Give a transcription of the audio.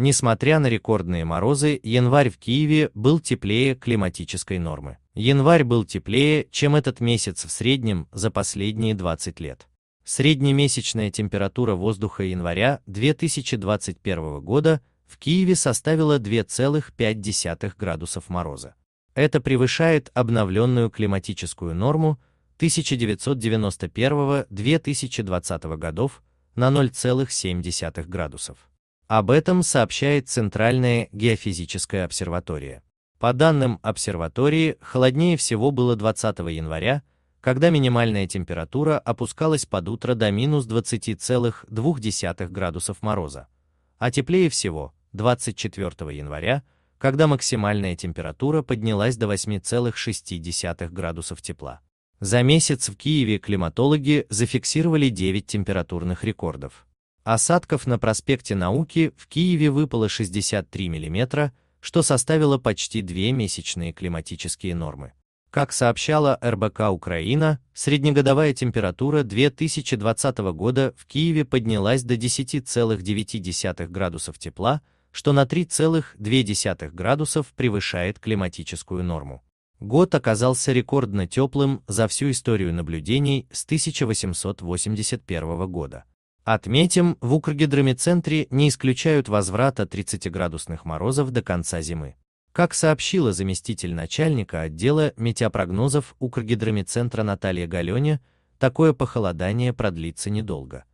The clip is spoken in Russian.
Несмотря на рекордные морозы, январь в Киеве был теплее климатической нормы. Январь был теплее, чем этот месяц в среднем за последние 20 лет. Среднемесячная температура воздуха января 2021 года в Киеве составила 2,5 градусов мороза. Это превышает обновленную климатическую норму 1991-2020 годов на 0,7 градусов. Об этом сообщает Центральная геофизическая обсерватория. По данным обсерватории, холоднее всего было 20 января, когда минимальная температура опускалась под утро до минус 20,2 градусов мороза, а теплее всего 24 января, когда максимальная температура поднялась до 8,6 градусов тепла. За месяц в Киеве климатологи зафиксировали 9 температурных рекордов. Осадков на проспекте Науки в Киеве выпало 63 мм, что составило почти две месячные климатические нормы. Как сообщала РБК Украина, среднегодовая температура 2020 года в Киеве поднялась до 10,9 градусов тепла, что на 3,2 градусов превышает климатическую норму. Год оказался рекордно теплым за всю историю наблюдений с 1881 года. Отметим, в Укргидромедцентре не исключают возврата 30-градусных морозов до конца зимы. Как сообщила заместитель начальника отдела метеопрогнозов Укргидромедцентра Наталья Галене, такое похолодание продлится недолго.